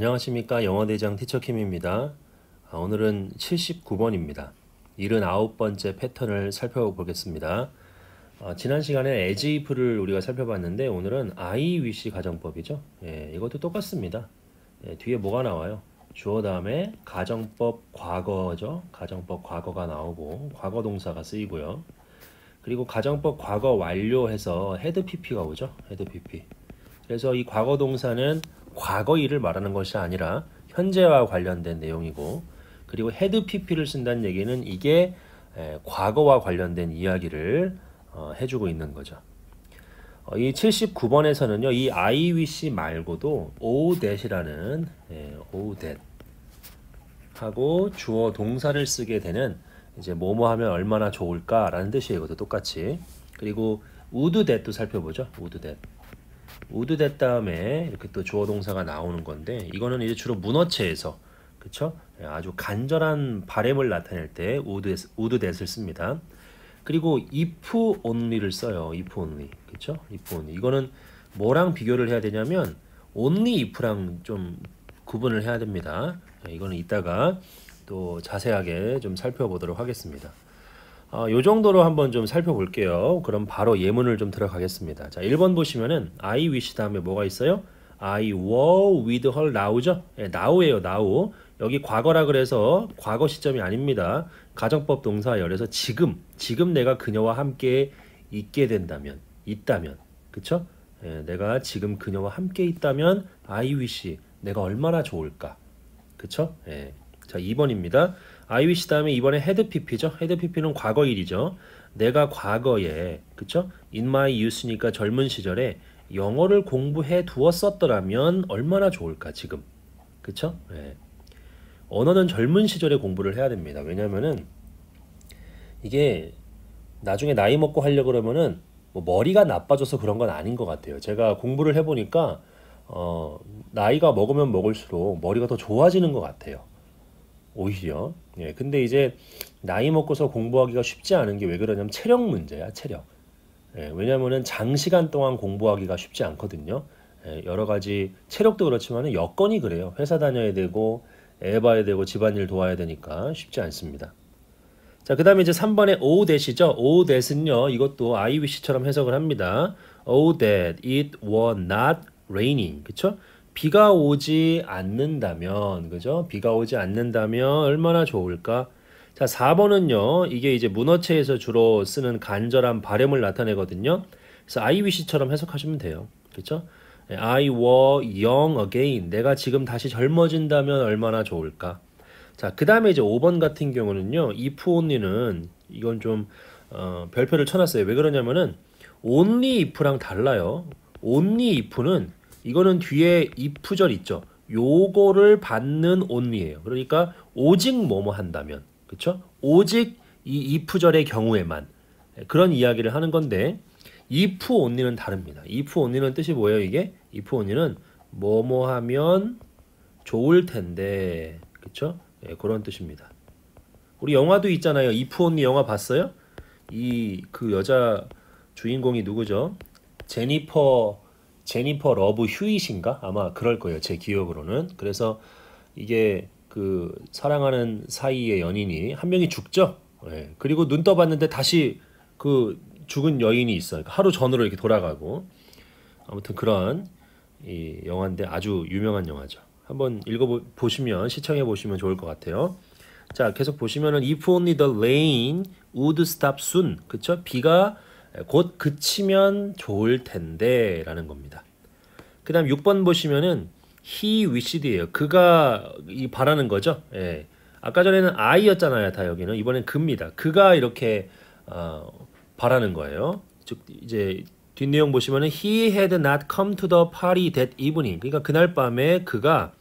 안녕하십니까 영어대장 티처킴입니다. 아, 오늘은 79번입니다. 79번째 패턴을 살펴보겠습니다. 아, 지난 시간에 as if를 우리가 살펴봤는데 오늘은 I wish 가정법이죠. 예, 이것도 똑같습니다. 예, 뒤에 뭐가 나와요? 주어 다음에 가정법 과거죠. 가정법 과거가 나오고 과거 동사가 쓰이고요. 그리고 가정법 과거 완료해서 헤드 pp가 오죠. 헤드 pp. 그래서 이 과거 동사는 과거 일을 말하는 것이 아니라 현재와 관련된 내용이고 그리고 헤드 PP를 쓴다는 얘기는 이게 과거와 관련된 이야기를 어, 해주고 있는 거죠. 어, 이 79번에서는요. 이 I w C 말고도 o t h 이라는 o t 하고 주어 동사를 쓰게 되는 이제 뭐뭐 하면 얼마나 좋을까라는 뜻이에요. 이것도 똑같이. 그리고 would that도 살펴보죠. would that. 우드됐 다음에 이렇게 또 주어 동사가 나오는 건데 이거는 이제 주로 문어체에서 그쵸? 예, 아주 간절한 바램을 나타낼 때 우드 우드댓을 씁니다. 그리고 if only를 써요. if only 그쵸? if only 이거는 뭐랑 비교를 해야 되냐면 only if랑 좀 구분을 해야 됩니다. 예, 이거는 이따가 또 자세하게 좀 살펴보도록 하겠습니다. 어, 요 정도로 한번 좀 살펴볼게요. 그럼 바로 예문을 좀 들어가겠습니다. 자, 1번 보시면은 I wish 다음에 뭐가 있어요? I were with her now죠? 네, now예요, now. 여기 과거라 그래서 과거 시점이 아닙니다. 가정법 동사예에서 지금, 지금 내가 그녀와 함께 있게 된다면, 있다면, 그쵸? 예, 내가 지금 그녀와 함께 있다면 I wish 내가 얼마나 좋을까? 그쵸? 예. 자, 2번입니다. 아이위시 다음에 이번에 헤드 PP죠. 헤드 PP는 과거 일이죠. 내가 과거에 그쵸? In my youth니까 젊은 시절에 영어를 공부해 두었었더라면 얼마나 좋을까 지금. 그쵸? 예. 언어는 젊은 시절에 공부를 해야 됩니다. 왜냐면은 이게 나중에 나이 먹고 하려 그러면은 뭐 머리가 나빠져서 그런 건 아닌 것 같아요. 제가 공부를 해보니까 어, 나이가 먹으면 먹을수록 머리가 더 좋아지는 것 같아요. 오히려 예 근데 이제 나이 먹고서 공부하기가 쉽지 않은 게 왜 그러냐면 체력 문제야 체력 예, 왜냐면은 장시간 동안 공부하기가 쉽지 않거든요 예, 여러 가지 체력도 그렇지만 은 여건이 그래요 회사 다녀야 되고 애 봐야 되고 집안일 도와야 되니까 쉽지 않습니다 자, 그 다음에 이제 3번에 o that이죠. o that은요, 이것도 I wish처럼 해석을 합니다. o that it w e r not raining. 그쵸? 비가 오지 않는다면 그죠? 비가 오지 않는다면 얼마나 좋을까? 자, 4번은요. 이게 이제 문어체에서 주로 쓰는 간절한 바램을 나타내거든요. 그래서 I wish처럼 해석하시면 돼요. 그렇죠? I were young again. 내가 지금 다시 젊어진다면 얼마나 좋을까? 자, 그다음에 이제 5번 같은 경우는요. if only는 이건 좀 어, 별표를 쳐놨어요. 왜 그러냐면은 only if랑 달라요. only if는 이거는 뒤에 이프절 있죠. 요거를 받는 온리예요. 그러니까 오직 뭐뭐 한다면 그쵸? 오직 이 이프절의 경우에만 그런 이야기를 하는 건데 if only는 다릅니다. if only는 뜻이 뭐예요 이게? if only는 뭐뭐 하면 좋을 텐데 그쵸? 예, 그런 뜻입니다. 우리 영화도 있잖아요. if only 영화 봤어요? 이 그 여자 주인공이 누구죠? 제니퍼 제니퍼 러브 휴잇인가 아마 그럴 거예요 제 기억으로는 그래서 이게 그 사랑하는 사이의 연인이 한 명이 죽죠 네. 그리고 눈 떠봤는데 다시 그 죽은 여인이 있어요 그러니까 하루 전으로 이렇게 돌아가고 아무튼 그런 이 영화인데 아주 유명한 영화죠 한번 읽어보시면 시청해 보시면 좋을 것 같아요 자 계속 보시면은 If only the rain would stop soon 그쵸 비가 곧 그치면 좋을 텐데 라는 겁니다. 그 다음 6번 보시면은 he wished예요. 그가 이 바라는 거죠. 예. 아까 전에는 I였잖아요. 다 여기는 이번엔 그입니다. 그가 이렇게 어, 바라는 거예요. 즉 이제 뒷내용 보시면은 he had not come to the party that evening. 그러니까 그날 밤에 그가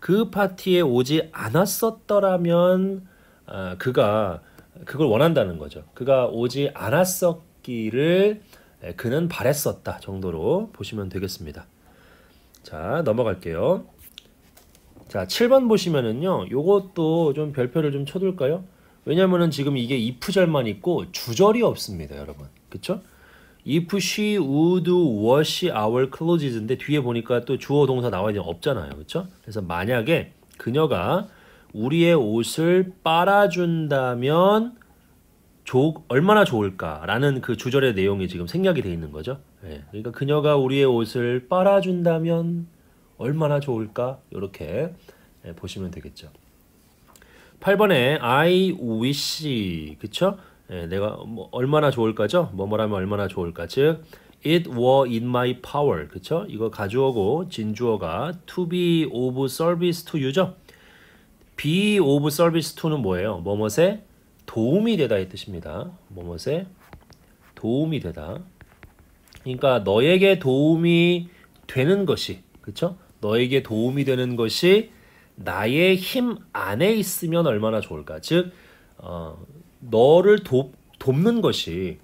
그 파티에 오지 않았었더라면 어, 그가 그걸 원한다는 거죠. 그가 오지 않았었 있기를 그는 바랬었다 정도로 보시면 되겠습니다. 자, 넘어갈게요. 자, 7번 보시면은요. 요것도 좀 별표를 좀 쳐둘까요? 왜냐면은 지금 이게 if절만 있고 주절이 없습니다, 여러분. 그쵸? if, she, would, was, our, closes인데 뒤에 보니까 또 주어 동사 나와야 되 없잖아요. 그쵸? 그래서 만약에 그녀가 우리의 옷을 빨아준다면 조, 얼마나 좋을까라는 그 주절의 내용이 지금 생략이 돼 있는 거죠. 예, 그러니까 그녀가 우리의 옷을 빨아준다면 얼마나 좋을까 이렇게 예, 보시면 되겠죠. 8번에 I wish 그쵸? 예, 내가 뭐 얼마나 좋을까죠? 뭐뭐라면 얼마나 좋을까 즉 It were in my power 그쵸? 이거 가져오고 진주어가 to be of service to you죠? be of service to는 뭐예요? 뭐뭐에 도움이 되다의 뜻입니다. 뭐뭐에 도움이 되다. 그러니까 너에게 도움이 되는 것이 그렇 너에게 도움이 되는 것이 나의 힘 안에 있으면 얼마나 좋을까? 즉 어, 너를 돕, 돕는 것이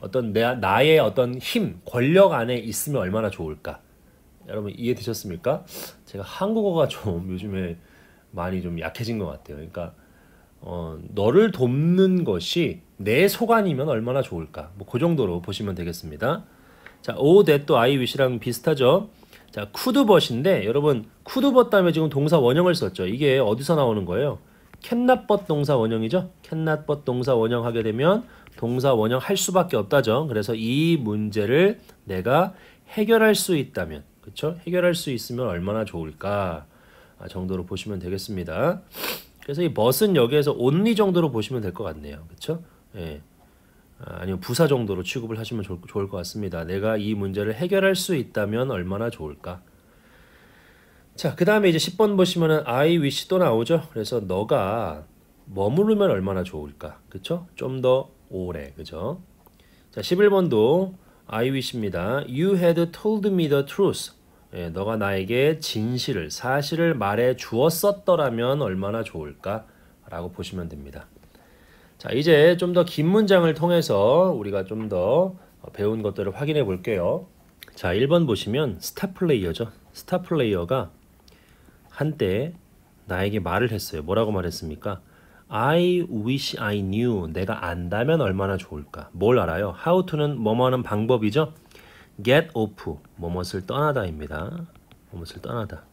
어떤 내, 나의 어떤 힘, 권력 안에 있으면 얼마나 좋을까? 여러분 이해되셨습니까? 제가 한국어가 좀 요즘에 많이 좀 약해진 것 같아요. 그러니까 어, 너를 돕는 것이 내 소관이면 얼마나 좋을까? 뭐그 정도로 보시면 되겠습니다. 자, oh t a t I wish랑 비슷하죠. 자, could but인데 여러분 could but 다음에 지금 동사 원형을 썼죠. 이게 어디서 나오는 거예요? 캔나 n 동사 원형이죠. 캔나 n 동사 원형 하게 되면 동사 원형 할 수밖에 없다죠. 그래서 이 문제를 내가 해결할 수 있다면, 그렇 해결할 수 있으면 얼마나 좋을까 아, 정도로 보시면 되겠습니다. 그래서 이 m u s 은 여기에서 온리 정도로 보시면 될 것 같네요. 그렇죠? 예. 아, 아니면 부사 정도로 취급을 하시면 좋을, 좋을 것 같습니다. 내가 이 문제를 해결할 수 있다면 얼마나 좋을까? 자, 그 다음에 이제 10번 보시면은 I wish 또 나오죠. 그래서 너가 머무르면 얼마나 좋을까? 그쵸? 좀더 오래. 그죠? 자, 11번도 I wish입니다. You had told me the truth. 예, 너가 나에게 진실을 사실을 말해 주었었더라면 얼마나 좋을까라고 보시면 됩니다. 자, 이제 좀 더 긴 문장을 통해서 우리가 좀 더 배운 것들을 확인해 볼게요. 자, 1번 보시면 스타 플레이어죠. 스타 플레이어가 한때 나에게 말을 했어요. 뭐라고 말했습니까? I wish I knew. 내가 안다면 얼마나 좋을까. 뭘 알아요? How to는 뭐뭐 하는 방법이죠. get off 뭐뭇을 떠나다입니다. 뭐뭇을 떠나다.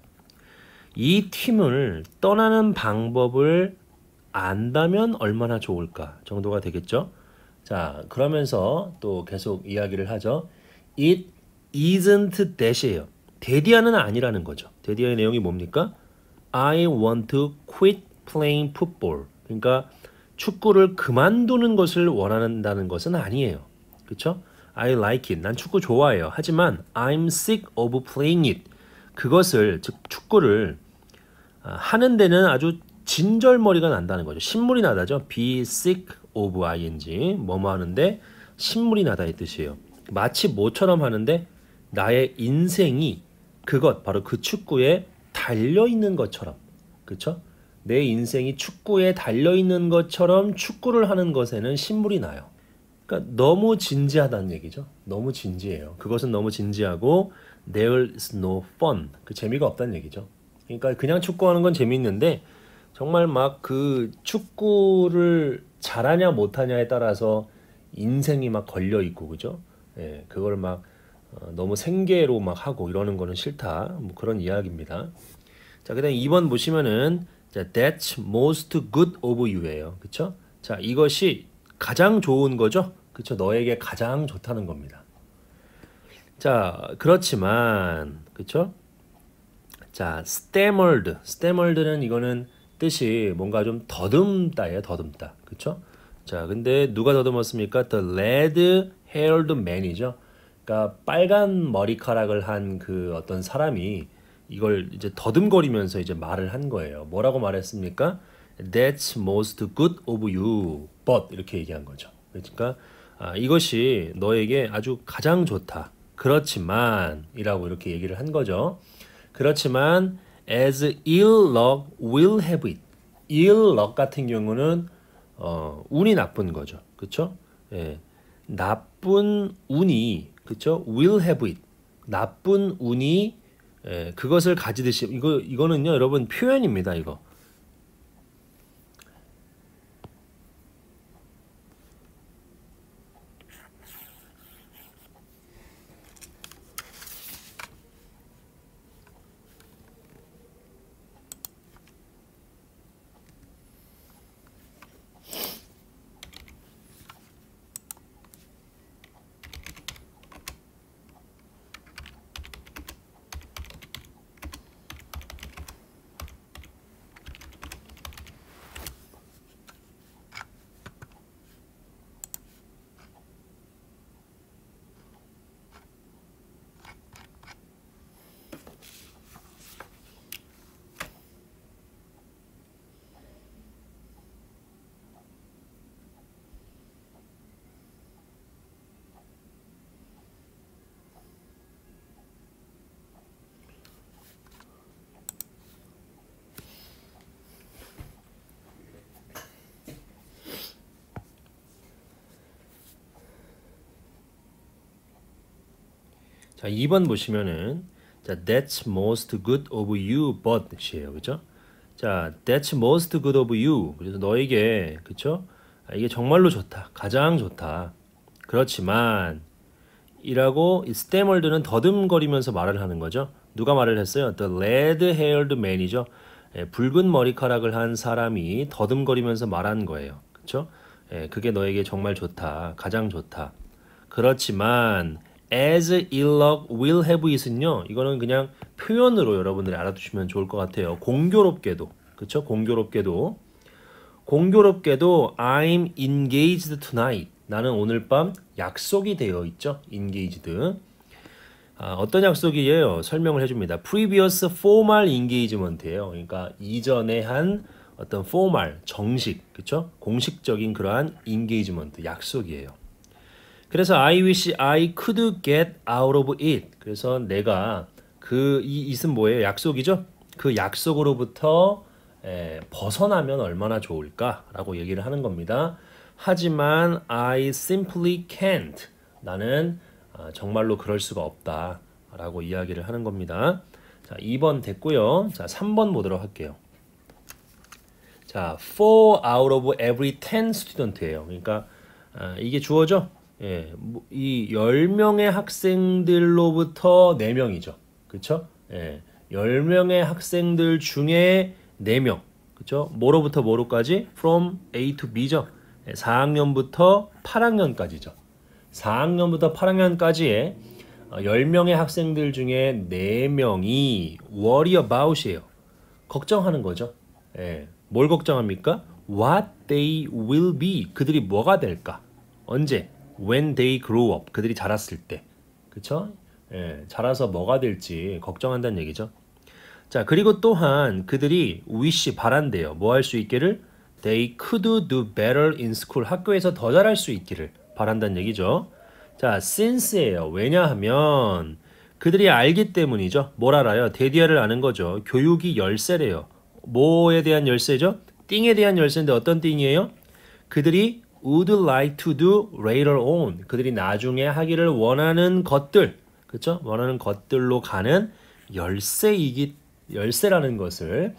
이 팀을 떠나는 방법을 안다면 얼마나 좋을까 정도가 되겠죠. 자, 그러면서 또 계속 이야기를 하죠. It isn't that이에요. 데디아는 아니라는 거죠. 데디아의 내용이 뭡니까? I want to quit playing football. 그러니까 축구를 그만두는 것을 원한다는 것은 아니에요. 그렇죠? I like it. 난 축구 좋아해요. 하지만 I'm sick of playing it. 그것을 즉 축구를 아, 하는 데는 아주 진절머리가 난다는 거죠. 신물이 나다죠. be sick of ing 뭐뭐 하는데 신물이 나다의 뜻이에요. 마치 모처럼 하는데 나의 인생이 그것 바로 그 축구에 달려 있는 것처럼 그렇죠? 내 인생이 축구에 달려 있는 것처럼 축구를 하는 것에는 신물이 나요. 그러니까 너무 진지하다는 얘기죠. 너무 진지해요. 그것은 너무 진지하고 there s no fun. 그 재미가 없다는 얘기죠. 그러니까 그냥 축구하는 건 재미있는데 정말 막 그 축구를 잘하냐 못하냐에 따라서 인생이 막 걸려 있고 그죠? 예, 그걸 막 어, 너무 생계로 막 하고 이러는 거는 싫다. 뭐 그런 이야기입니다. 자, 그다음 2번 보시면은 자, that's most good of you예요. 그렇죠? 자, 이것이 가장 좋은 거죠. 그쵸 너에게 가장 좋다는 겁니다. 자 그렇지만 그쵸 자 stammered stammered는 이거는 뜻이 뭔가 좀 더듬다예요 더듬다 그쵸 자 근데 누가 더듬었습니까 the red haired man이죠 그니까 빨간 머리카락을 한 그 어떤 사람이 이걸 이제 더듬거리면서 이제 말을 한 거예요 뭐라고 말했습니까 That's most good of you. But 이렇게 얘기한 거죠. 그러니까 아, 이것이 너에게 아주 가장 좋다. 그렇지만 이라고 이렇게 얘기를 한 거죠. 그렇지만 as ill luck will have it. ill luck 같은 경우는 어, 운이 나쁜 거죠. 그렇 예. 나쁜 운이 그렇 will have it. 나쁜 운이 예, 그것을 가지듯이 이거 이거는요, 여러분 표현입니다, 이거. 자, 2번 보시면은 자, that's most good of you but 이에요. 그죠? 자, that's most good of you. 그래서 너에게 그쵸? 아, 이게 정말로 좋다. 가장 좋다. 그렇지만 이라고 스테멀드는 더듬거리면서 말을 하는 거죠. 누가 말을 했어요? The red-haired man이죠. 예, 붉은 머리카락을 한 사람이 더듬거리면서 말한 거예요. 그쵸 예, 그게 너에게 정말 좋다. 가장 좋다. 그렇지만 as in love will have it은요. 이거는 그냥 표현으로 여러분들이 알아두시면 좋을 것 같아요. 공교롭게도. 그렇죠? 공교롭게도. 공교롭게도 I'm engaged tonight. 나는 오늘 밤 약속이 되어 있죠. engaged. 아, 어떤 약속이에요? 설명을 해줍니다. previous formal engagement예요. 그러니까 이전에 한 어떤 formal, 정식, 그렇죠? 공식적인 그러한 engagement, 약속이에요. 그래서 I wish I could get out of it. 그래서 내가 그이 it은 뭐예요? 약속이죠. 그 약속으로부터 에, 벗어나면 얼마나 좋을까라고 얘기를 하는 겁니다. 하지만 I simply can't. 나는 아, 정말로 그럴 수가 없다라고 이야기를 하는 겁니다. 자, 2번 됐고요. 자, 3번 보도록 할게요. 자, 4 out of every 10 student예요. 그러니까 아, 이게 주어죠? 예, 뭐, 이 10명의 학생들로부터 4명이죠. 그렇죠? 예. 10명의 학생들 중에 4명. 그렇죠? 뭐로부터 뭐로까지? from A to B죠. 4학년부터 예, 8학년까지죠. 4학년부터 8학년까지의 10명의 어, 학생들 중에 4명이 worry about이에요. 걱정하는 거죠. 예. 뭘 걱정합니까? what they will be. 그들이 뭐가 될까? 언제? when they grow up 그들이 자랐을 때 그쵸? 예, 자라서 뭐가 될지 걱정한다는 얘기죠 자 그리고 또한 그들이 wish 바란대요 뭐 할 수 있기를 they could do better in school 학교에서 더 잘할 수 있기를 바란다는 얘기죠 자 since예요 왜냐하면 그들이 알기 때문이죠 뭘 알아요 대디아를 아는 거죠 교육이 열쇠래요 뭐에 대한 열쇠죠 띵에 대한 열쇠인데 어떤 띵이에요 그들이 would like to do later on. 그들이 나중에 하기를 원하는 것들, 그렇죠? 원하는 것들로 가는 열쇠이기 열쇠라는 것을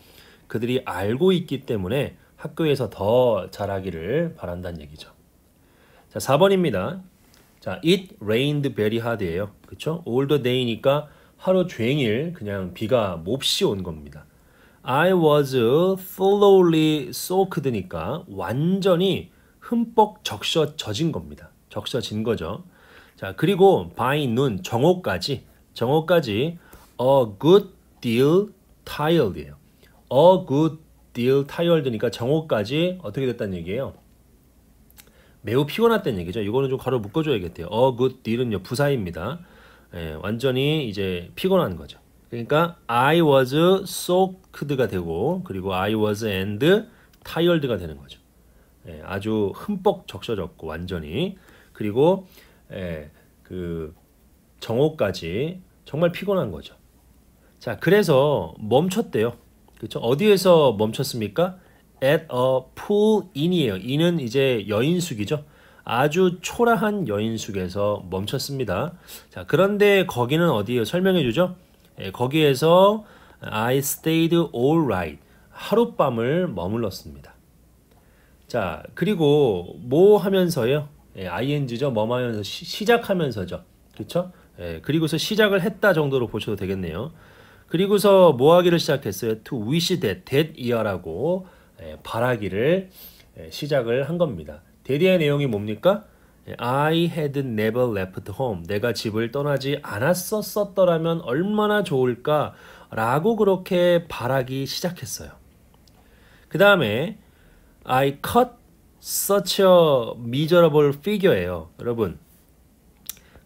그들이 알고 있기 때문에 학교에서 더 잘하기를 바란다는 얘기죠. 자, 4번입니다. 자, it rained very hard예요. 그렇죠? all the day니까 하루 종일 그냥 비가 몹시 온 겁니다. I was thoroughly soaked니까 완전히 흠뻑 적셔져진 겁니다. 적셔진 거죠. 자, 그리고 by는 정오까지, 정오까지 a good deal tired예요. a good deal tired니까 정오까지 어떻게 됐다는 얘기예요? 매우 피곤했다는 얘기죠. 이거는 좀 가로 묶어줘야겠대요. a good d e a l 은 부사입니다. 예, 완전히 이제 피곤한 거죠. 그러니까 I was soaked가 되고 그리고 I was and tired가 되는 거죠. 예, 아주 흠뻑 적셔졌고 완전히 그리고 예, 그 정오까지 정말 피곤한 거죠. 자 그래서 멈췄대요. 그렇죠? 어디에서 멈췄습니까? At a pool in이에요. 이는 이제 여인숙이죠. 아주 초라한 여인숙에서 멈췄습니다. 자 그런데 거기는 어디에 설명해 주죠? 예, 거기에서 I stayed all night. 하룻밤을 머물렀습니다. 자, 그리고 뭐 하면서요? 예, ing죠. 뭐 하면서 시, 작하면서죠 그렇죠? 예, 그리고서 시작을 했다 정도로 보셔도 되겠네요. 그리고서 뭐 하기를 시작했어요? to wish that, that year라고 예, 바라기를 예, 시작을 한 겁니다. 대디의 내용이 뭡니까? 예, I had never left home. 내가 집을 떠나지 않았었더라면 얼마나 좋을까라고 그렇게 바라기 시작했어요. 그 다음에 I cut such a miserable figure예요. 여러분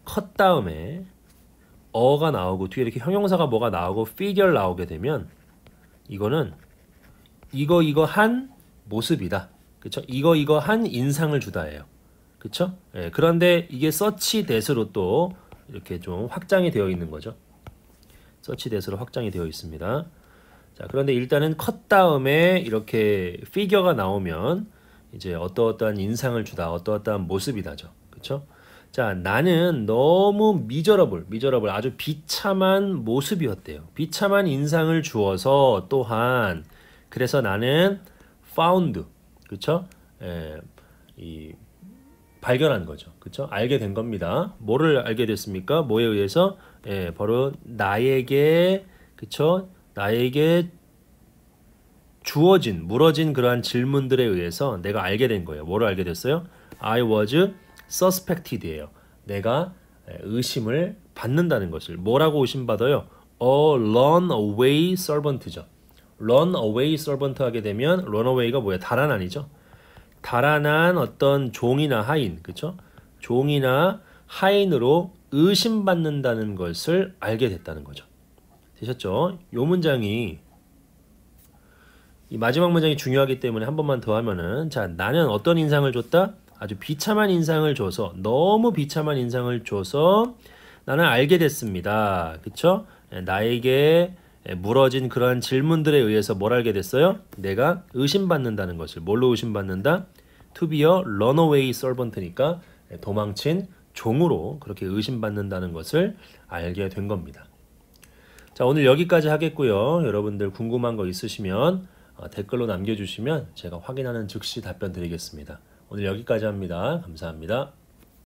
컷 다음에 어가 나오고 뒤에 이렇게 형용사가 뭐가 나오고 figure 나오게 되면 이거는 이거 이거 한 모습이다. 그쵸? 이거 이거 한 인상을 주다예요. 그쵸? 예, 그런데 이게 서치 대수로 또 이렇게 좀 확장이 되어 있는 거죠. 서치 대수로 확장이 되어 있습니다. 자, 그런데 일단은 컷 다음에 이렇게 피겨가 나오면 이제 어떠어떠한 인상을 주다, 어떠어떠한 모습이나죠 그렇죠? 자, 나는 너무 미저러블, 미저러블 아주 비참한 모습이었대요. 비참한 인상을 주어서 또한 그래서 나는 found, 그렇죠? 에, 예, 이 발견한 거죠. 그렇죠? 알게 된 겁니다. 뭐를 알게 됐습니까? 뭐에 의해서 예, 바로 나에게 그렇죠? 나에게 주어진, 물어진 그러한 질문들에 의해서 내가 알게 된 거예요. 뭐를 알게 됐어요? I was suspected예요. 내가 의심을 받는다는 것을 뭐라고 의심받아요? A runaway servant죠. runaway servant 하게 되면 runaway가 뭐야? 달아난이죠. 달아난 어떤 종이나 하인, 그렇죠? 종이나 하인으로 의심받는다는 것을 알게 됐다는 거죠. 되셨죠? 요 문장이 이 마지막 문장이 중요하기 때문에 한 번만 더 하면은 자 나는 어떤 인상을 줬다? 아주 비참한 인상을 줘서 너무 비참한 인상을 줘서 나는 알게 됐습니다. 그쵸? 예, 나에게 예, 물어진 그러한 질문들에 의해서 뭘 알게 됐어요? 내가 의심받는다는 것을 뭘로 의심받는다? To be a runaway servant니까 예, 도망친 종으로 그렇게 의심받는다는 것을 알게 된 겁니다. 자, 오늘 여기까지 하겠고요. 여러분들 궁금한 거 있으시면 어, 댓글로 남겨주시면 제가 확인하는 즉시 답변 드리겠습니다. 오늘 여기까지 합니다. 감사합니다.